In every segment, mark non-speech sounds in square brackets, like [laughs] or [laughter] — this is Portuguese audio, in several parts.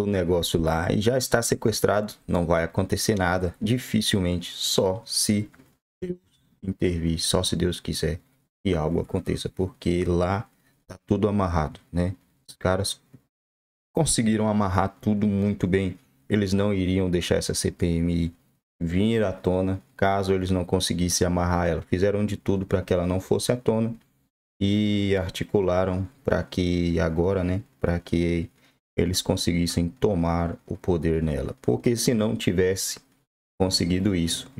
o negócio lá e já está sequestrado, não vai acontecer nada, dificilmente, só se Deus intervir, só se Deus quiser que algo aconteça, porque lá tá tudo amarrado, né? Os caras conseguiram amarrar tudo muito bem. Eles não iriam deixar essa CPMI vir à tona, caso eles não conseguissem amarrar ela. Fizeram de tudo para que ela não fosse à tona e articularam para que agora, né, para que eles conseguissem tomar o poder nela. Porque se não tivesse conseguido isso,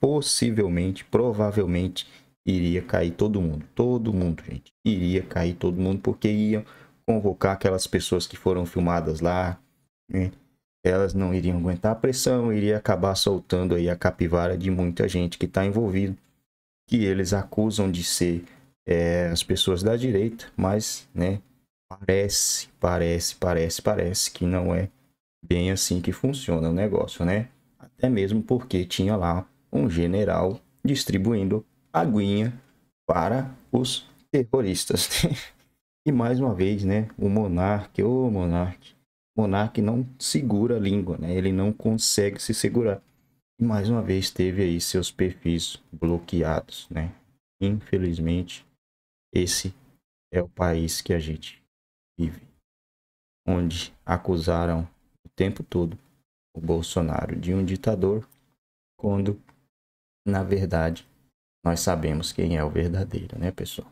possivelmente, provavelmente, iria cair todo mundo. Todo mundo, gente. Iria cair todo mundo, porque iam convocar aquelas pessoas que foram filmadas lá. Né? Elas não iriam aguentar a pressão, iria acabar soltando aí a capivara de muita gente que está envolvida, que eles acusam de ser é, as pessoas da direita, mas, né, Parece, parece, parece, parece que não é bem assim que funciona o negócio, né? Até mesmo porque tinha lá um general distribuindo aguinha para os terroristas. Né? [laughs] e mais uma vez, né? O monarque o monarque o monarque não segura a língua, né? Ele não consegue se segurar. E mais uma vez teve aí seus perfis bloqueados, né? Infelizmente, esse é o país que a gente vive, onde acusaram o tempo todo o Bolsonaro de um ditador, quando, na verdade, nós sabemos quem é o verdadeiro, né, pessoal?